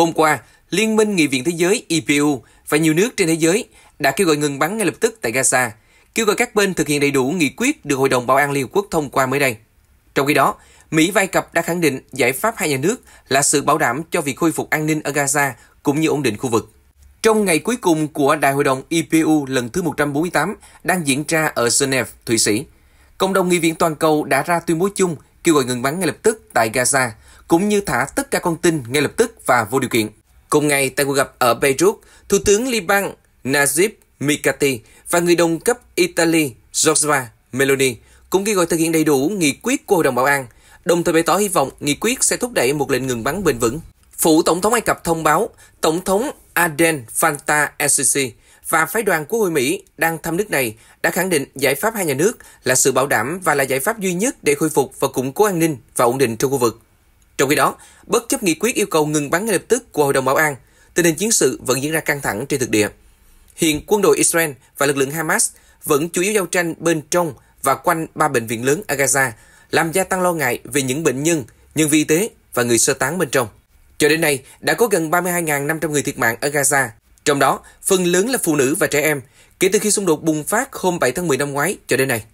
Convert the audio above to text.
Hôm qua, Liên minh Nghị viện Thế giới ipu e và nhiều nước trên thế giới đã kêu gọi ngừng bắn ngay lập tức tại Gaza, kêu gọi các bên thực hiện đầy đủ nghị quyết được Hội đồng Bảo an Liên Hợp Quốc thông qua mới đây. Trong khi đó, Mỹ và Ai Cập đã khẳng định giải pháp hai nhà nước là sự bảo đảm cho việc khôi phục an ninh ở Gaza cũng như ổn định khu vực. Trong ngày cuối cùng của Đại hội đồng IPU e lần thứ 148 đang diễn ra ở Geneva, Thụy Sĩ, cộng đồng nghị viện toàn cầu đã ra tuyên bố chung kêu gọi ngừng bắn ngay lập tức tại Gaza cũng như thả tất cả con tin ngay lập tức và vô điều kiện. Cùng ngày, tại cuộc gặp ở Beirut, Thủ tướng Liban Najib Mikati và người đồng cấp Italy Giorgia Meloni cũng kêu gọi thực hiện đầy đủ nghị quyết của Hội đồng Bảo an, đồng thời bày tỏ hy vọng nghị quyết sẽ thúc đẩy một lệnh ngừng bắn bền vững. Phủ Tổng thống Ai Cập thông báo Tổng thống Aden Fanta Sisi và phái đoàn Quốc hội Mỹ đang thăm nước này đã khẳng định giải pháp hai nhà nước là sự bảo đảm và là giải pháp duy nhất để khôi phục và củng cố an ninh và ổn định trong khu vực. Trong khi đó, bất chấp nghị quyết yêu cầu ngừng bắn ngay lập tức của Hội đồng Bảo an, tình hình chiến sự vẫn diễn ra căng thẳng trên thực địa. Hiện quân đội Israel và lực lượng Hamas vẫn chủ yếu giao tranh bên trong và quanh ba bệnh viện lớn ở Gaza, làm gia tăng lo ngại về những bệnh nhân, nhân viên y tế và người sơ tán bên trong. Cho đến nay, đã có gần 32.500 người thiệt mạng ở Gaza, trong đó phần lớn là phụ nữ và trẻ em, kể từ khi xung đột bùng phát hôm 7 tháng 10 năm ngoái cho đến nay.